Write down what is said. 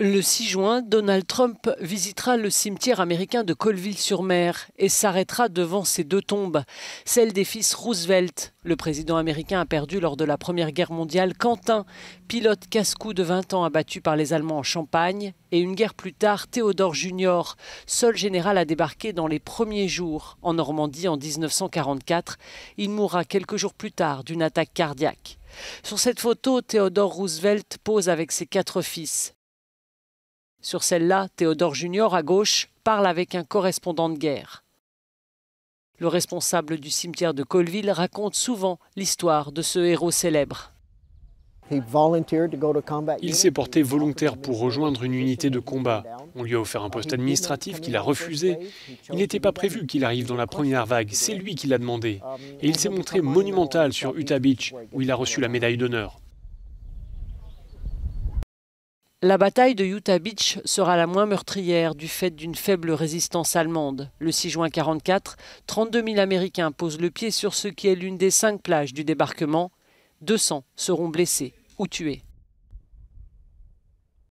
Le 6 juin, Donald Trump visitera le cimetière américain de Colville-sur-Mer et s'arrêtera devant ses deux tombes, celle des fils Roosevelt. Le président américain a perdu lors de la Première Guerre mondiale Quentin, pilote casse-cou de 20 ans abattu par les Allemands en Champagne, et une guerre plus tard Théodore Junior, seul général à débarquer dans les premiers jours en Normandie en 1944. Il mourra quelques jours plus tard d'une attaque cardiaque. Sur cette photo, Théodore Roosevelt pose avec ses quatre fils. Sur celle-là, Théodore Junior, à gauche, parle avec un correspondant de guerre. Le responsable du cimetière de Colville raconte souvent l'histoire de ce héros célèbre. Il s'est porté volontaire pour rejoindre une unité de combat. On lui a offert un poste administratif qu'il a refusé. Il n'était pas prévu qu'il arrive dans la première vague. C'est lui qui l'a demandé. Et il s'est montré monumental sur Utah Beach, où il a reçu la médaille d'honneur. La bataille de Utah Beach sera la moins meurtrière du fait d'une faible résistance allemande. Le 6 juin 1944, 32 000 Américains posent le pied sur ce qui est l'une des cinq plages du débarquement. 200 seront blessés ou tués.